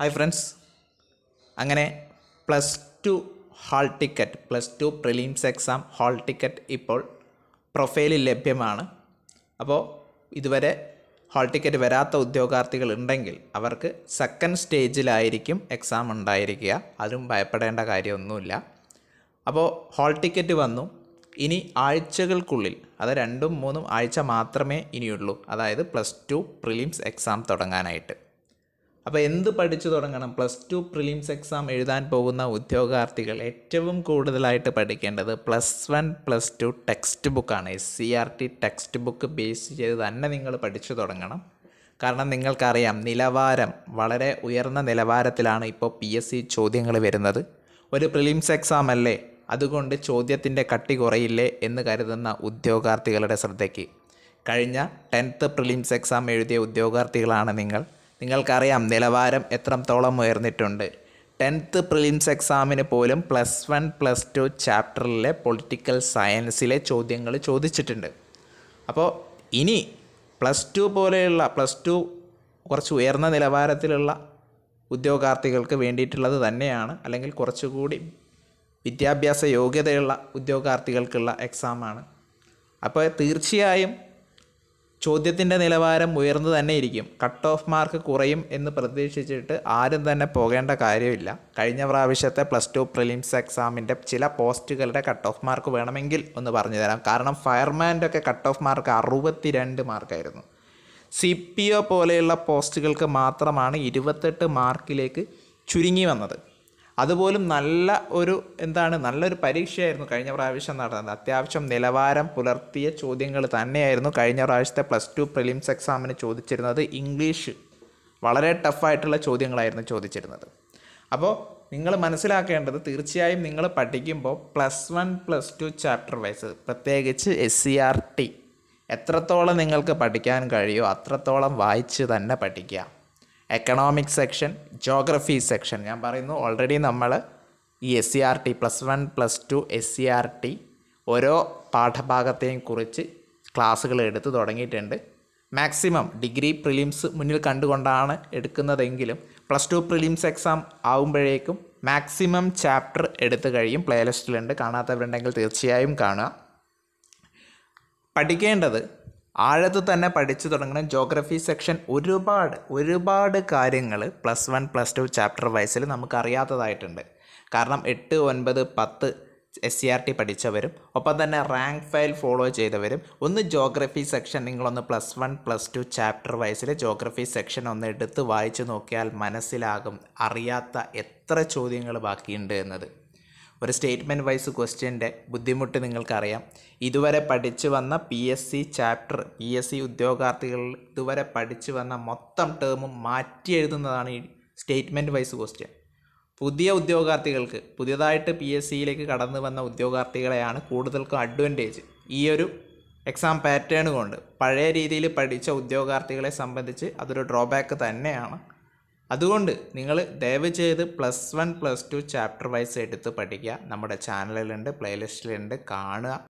hi friends അങ്ങനെ plus two hall ticket plus two prelims exam hall ticket ഇപ്പോൾ പ്രൊഫൈലിൽ ലഭ്യമാണ് അപ്പോൾ ഇതുവരെ ഹാൾ ടിക്കറ്റ് വരാത്ത ഉദ്യോഗാർത്ഥികൾ ഉണ്ടെങ്കിൽ അവർക്ക് സെക്കൻഡ് സ്റ്റേജിലായിരിക്കും എക്സാം ഉണ്ടായിരിക്കുക അതും ഭയപ്പെടേണ്ട കാര്യമൊന്നുമില്ല അപ്പോൾ ഹാൾ ടിക്കറ്റ് വന്നു ഇനി ആഴ്ചകൾക്കുള്ളിൽ അത് രണ്ടും മൂന്നും ആഴ്ച മാത്രമേ ഇനിയുള്ളൂ അതായത് പ്ലസ് ടു പ്രിലിംസ് എക്സാം തുടങ്ങാനായിട്ട് അപ്പോൾ എന്ത് പഠിച്ചു തുടങ്ങണം പ്ലസ് ടു പ്രിലിംസ് എക്സാം എഴുതാൻ പോകുന്ന ഉദ്യോഗാർത്ഥികൾ ഏറ്റവും കൂടുതലായിട്ട് പഠിക്കേണ്ടത് plus one plus two text ബുക്കാണ് S C R T text book base ചെയ്ത് തന്നെ നിങ്ങൾ പഠിച്ചു തുടങ്ങണം കാരണം നിങ്ങൾക്കറിയാം നിലവാരം വളരെ ഉയർന്ന നിലവാരത്തിലാണ് ഇപ്പോൾ പി എസ് സി ചോദ്യങ്ങൾ വരുന്നത് ഒരു പ്രിലിംസ് എക്സാം അല്ലേ അതുകൊണ്ട് ചോദ്യത്തിൻ്റെ കട്ടി കുറയില്ലേ എന്ന് കരുതുന്ന ഉദ്യോഗാർത്ഥികളുടെ ശ്രദ്ധയ്ക്ക് കഴിഞ്ഞ ടെൻത്ത് പ്രിലിംസ് എക്സാം എഴുതിയ ഉദ്യോഗാർത്ഥികളാണ് നിങ്ങൾ നിങ്ങൾക്കറിയാം നിലവാരം എത്രത്തോളം ഉയർന്നിട്ടുണ്ട് ടെൻത്ത് പ്രിലിംസ് എക്സാമിന് പോലും പ്ലസ് വൺ പ്ലസ് ടു ചാപ്റ്ററിലെ പൊളിറ്റിക്കൽ സയൻസിലെ ചോദ്യങ്ങൾ ചോദിച്ചിട്ടുണ്ട് അപ്പോൾ ഇനി പ്ലസ് ടു പോലെയുള്ള പ്ലസ് ടു കുറച്ച് ഉയർന്ന നിലവാരത്തിലുള്ള ഉദ്യോഗാർത്ഥികൾക്ക് വേണ്ടിയിട്ടുള്ളത് തന്നെയാണ് അല്ലെങ്കിൽ കുറച്ചുകൂടി വിദ്യാഭ്യാസ യോഗ്യതയുള്ള ഉദ്യോഗാർത്ഥികൾക്കുള്ള എക്സാമാണ് അപ്പോൾ തീർച്ചയായും ചോദ്യത്തിൻ്റെ നിലവാരം ഉയർന്നു തന്നെ ഇരിക്കും കട്ട് ഓഫ് മാർക്ക് കുറയും എന്ന് പ്രതീക്ഷിച്ചിട്ട് ആരും തന്നെ പോകേണ്ട കാര്യമില്ല കഴിഞ്ഞ പ്രാവശ്യത്തെ പ്ലസ് ടു പ്രിലിംസ് എക്സാമിൻ്റെ ചില പോസ്റ്റുകളുടെ കട്ട് ഓഫ് മാർക്ക് വേണമെങ്കിൽ ഒന്ന് പറഞ്ഞു തരാം കാരണം ഫയർമാൻ്റെ ഒക്കെ കട്ട് ഓഫ് മാർക്ക് അറുപത്തി രണ്ട് മാർക്കായിരുന്നു സി പി ഒ പോലെയുള്ള പോസ്റ്റുകൾക്ക് മാത്രമാണ് ഇരുപത്തെട്ട് മാർക്കിലേക്ക് ചുരുങ്ങി വന്നത് അതുപോലും നല്ല ഒരു എന്താണ് നല്ലൊരു പരീക്ഷയായിരുന്നു കഴിഞ്ഞ പ്രാവശ്യം നടന്നത് അത്യാവശ്യം നിലവാരം പുലർത്തിയ ചോദ്യങ്ങൾ തന്നെയായിരുന്നു കഴിഞ്ഞ പ്രാവശ്യത്തെ പ്ലസ് ടു പ്രിലിംസ് എക്സാമിന് ചോദിച്ചിരുന്നത് ഇംഗ്ലീഷ് വളരെ ടഫായിട്ടുള്ള ചോദ്യങ്ങളായിരുന്നു ചോദിച്ചിരുന്നത് അപ്പോൾ നിങ്ങൾ മനസ്സിലാക്കേണ്ടത് തീർച്ചയായും നിങ്ങൾ പഠിക്കുമ്പോൾ plus one plus two chapter wise പ്രത്യേകിച്ച് എസ് സി ആർ ടി എത്രത്തോളം നിങ്ങൾക്ക് പഠിക്കാൻ കഴിയുമോ അത്രത്തോളം വായിച്ച് തന്നെ പഠിക്കുക എക്കണോമിക് സെക്ഷൻ ജോഗ്രഫി സെക്ഷൻ ഞാൻ പറയുന്നു ഓൾറെഡി നമ്മൾ ഈ S C R T plus one plus two S C R T ഓരോ പാഠഭാഗത്തെയും കുറിച്ച് ക്ലാസ്സുകൾ എടുത്തു തുടങ്ങിയിട്ടുണ്ട് മാക്സിമം ഡിഗ്രി പ്രിലിംസ് മുന്നിൽ കണ്ടുകൊണ്ടാണ് എടുക്കുന്നതെങ്കിലും പ്ലസ് ടു പ്രിലിംസ് എക്സാം ആവുമ്പോഴേക്കും മാക്സിമം ചാപ്റ്റർ എടുത്തു കഴിയും പ്ലേലിസ്റ്റിലുണ്ട് കാണാത്തവരുണ്ടെങ്കിൽ തീർച്ചയായും കാണുക പഠിക്കേണ്ടത് ആഴത്ത് തന്നെ പഠിച്ചു തുടങ്ങുന്ന ജോഗ്രഫി സെക്ഷൻ ഒരുപാട് ഒരുപാട് കാര്യങ്ങൾ plus one plus two chapter വൈസിൽ നമുക്ക് അറിയാത്തതായിട്ടുണ്ട് കാരണം എട്ട് ഒൻപത് പത്ത് എസ് സി ആർ ടി പഠിച്ചവരും ഒപ്പം തന്നെ റാങ്ക് ഫയൽ ഫോളോ ചെയ്തവരും ഒന്ന് ജോഗ്രഫി സെക്ഷൻ നിങ്ങളൊന്ന് plus one plus two chapter വൈസിൽ ജോഗ്രഫി സെക്ഷൻ ഒന്ന് എടുത്ത് വായിച്ചു നോക്കിയാൽ മനസ്സിലാകും അറിയാത്ത എത്ര ചോദ്യങ്ങൾ ബാക്കിയുണ്ട് എന്നത് ഒരു സ്റ്റേറ്റ്മെൻറ്റ് വൈസ് ക്വസ്റ്റ്യൻ്റെ ബുദ്ധിമുട്ട് നിങ്ങൾക്കറിയാം ഇതുവരെ പഠിച്ചു വന്ന P S C chapter P S C ഉദ്യോഗാർത്ഥികൾ ഇതുവരെ പഠിച്ചു വന്ന മൊത്തം ടേമും മാറ്റി എഴുതുന്നതാണ് ഈ സ്റ്റേറ്റ്മെൻറ്റ് വൈസ് ക്വസ്റ്റ്യൻ പുതിയ ഉദ്യോഗാർത്ഥികൾക്ക് പുതിയതായിട്ട് പി എസ് സിയിലേക്ക് കടന്നു വന്ന ഉദ്യോഗാർത്ഥികളെയാണ് കൂടുതൽക്കും അഡ്വാൻറ്റേജ് ഈ ഒരു എക്സാം പാറ്റേൺ കൊണ്ട് പഴയ രീതിയിൽ പഠിച്ച ഉദ്യോഗാർത്ഥികളെ സംബന്ധിച്ച് അതൊരു ഡ്രോബാക്ക് തന്നെയാണ് അതുകൊണ്ട് നിങ്ങൾ ദയവ് ചെയ്ത് plus one plus two chapter wise എടുത്ത് പഠിക്കുക നമ്മുടെ ചാനലിലുണ്ട് പ്ലേലിസ്റ്റിലുണ്ട് കാണുക